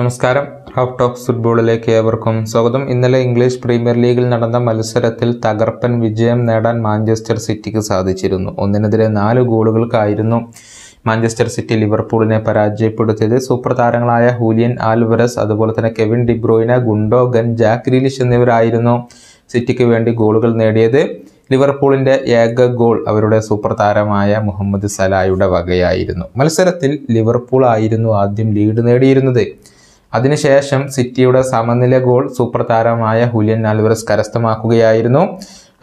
നമസ്കാരം Raf talks ഫുട്ബോളിലേക്ക് ഏവർക്കും സ്വാഗതം ഇന്നലെ ഇംഗ്ലീഷ് പ്രീമിയർ ലീഗിൽ നടന്ന മത്സരത്തിൽ തകർപ്പൻ വിജയം നേടാൻ മാഞ്ചസ്റ്റർ സിറ്റിക്ക് സാധിച്ചിരുന്നു ഒന്നിനെതിരെ നാല് ഗോളുകൾക്കായിരുന്നു മാഞ്ചസ്റ്റർ സിറ്റി ലിവർപൂളിനെ പരാജയപ്പെടുത്തിയത് സൂപ്പർ താരങ്ങളായ ഹൂലിയൻ ആൽവറസ് അതുപോലെ തന്നെ Kevin De Bruyne Gundogan Jack Grealish എന്നിവരായിരുന്നു സിറ്റിക്ക് വേണ്ടി ഗോളുകൾ നേടിയത് ലിവർപൂളിൻ്റെ ഏക ഗോൾ അവരുടെ സൂപ്പർ താരമായ മുഹമ്മദ് സലായുടെ വകയായിരുന്നു മത്സരത്തിൽ ലിവർപൂൾ ആയിരുന്നു ആദ്യം ലീഡ് നേടിയിരുന്നത് അതിനുശേഷം സിറ്റിയുടെ സമനില ഗോൾ സൂപ്പർ താരമായ ഹുലിയൻ നാൽവറസ് കരസ്ഥമാക്കുകയായിരുന്നു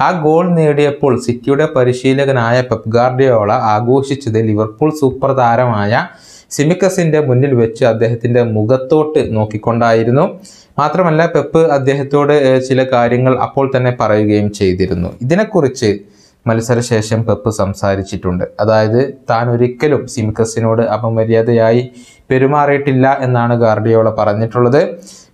ആ ഗോൾ നേടിയപ്പോൾ സിറ്റിയുടെ പരിശീലകനായ പെപ് ആഘോഷിച്ചത് ലിവർപൂൾ സൂപ്പർ താരമായ സിമിക്കസിന്റെ മുന്നിൽ വെച്ച് അദ്ദേഹത്തിന്റെ മുഖത്തോട്ട് നോക്കിക്കൊണ്ടായിരുന്നു മാത്രമല്ല പെപ്പ് അദ്ദേഹത്തോട് ചില കാര്യങ്ങൾ അപ്പോൾ തന്നെ പറയുകയും ചെയ്തിരുന്നു ഇതിനെക്കുറിച്ച് മത്സരശേഷം പെപ്പ് സംസാരിച്ചിട്ടുണ്ട് അതായത് താൻ ഒരിക്കലും സിംകസിനോട് അപമര്യാദയായി പെരുമാറിയിട്ടില്ല എന്നാണ് ഗാർഡിയോള പറഞ്ഞിട്ടുള്ളത്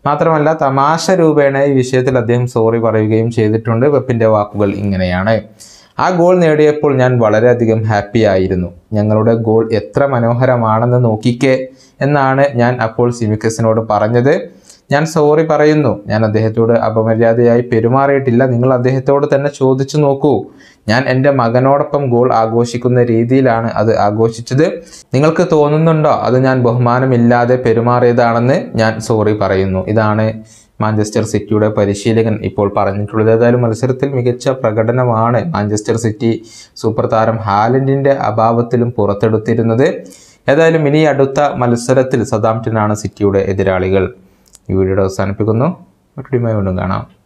മാത്രമല്ല തമാശ രൂപേണ ഈ വിഷയത്തിൽ അദ്ദേഹം സോറി പറയുകയും ചെയ്തിട്ടുണ്ട് പെപ്പിൻ്റെ വാക്കുകൾ ഇങ്ങനെയാണ് ആ ഗോൾ നേടിയപ്പോൾ ഞാൻ വളരെയധികം ഹാപ്പി ആയിരുന്നു ഞങ്ങളുടെ ഗോൾ എത്ര മനോഹരമാണെന്ന് നോക്കിക്കേ എന്നാണ് ഞാൻ അപ്പോൾ സിമിക്കസിനോട് പറഞ്ഞത് ഞാൻ സോറി പറയുന്നു ഞാൻ അദ്ദേഹത്തോട് അപമര്യാദയായി പെരുമാറിയിട്ടില്ല നിങ്ങൾ അദ്ദേഹത്തോട് തന്നെ ചോദിച്ചു നോക്കൂ ഞാൻ എൻ്റെ മകനോടൊപ്പം ഗോൾ ആഘോഷിക്കുന്ന രീതിയിലാണ് അത് ആഘോഷിച്ചത് നിങ്ങൾക്ക് തോന്നുന്നുണ്ടോ അത് ഞാൻ ബഹുമാനമില്ലാതെ പെരുമാറിയതാണെന്ന് ഞാൻ സോറി പറയുന്നു ഇതാണ് മാഞ്ചസ്റ്റർ സിറ്റിയുടെ പരിശീലകൻ ഇപ്പോൾ പറഞ്ഞിട്ടുള്ളത് ഏതായാലും മത്സരത്തിൽ മികച്ച പ്രകടനമാണ് മാഞ്ചസ്റ്റർ സിറ്റി സൂപ്പർ താരം ഹാലൻഡിൻ്റെ അഭാവത്തിലും പുറത്തെടുത്തിരുന്നത് ഏതായാലും ഇനി അടുത്ത മത്സരത്തിൽ സദാംറ്റനാണ് സിറ്റിയുടെ എതിരാളികൾ ഈ വീഡിയോയുടെ അവസാനിപ്പിക്കുന്നു മറ്റൊരു വീണ്ടും കാണാം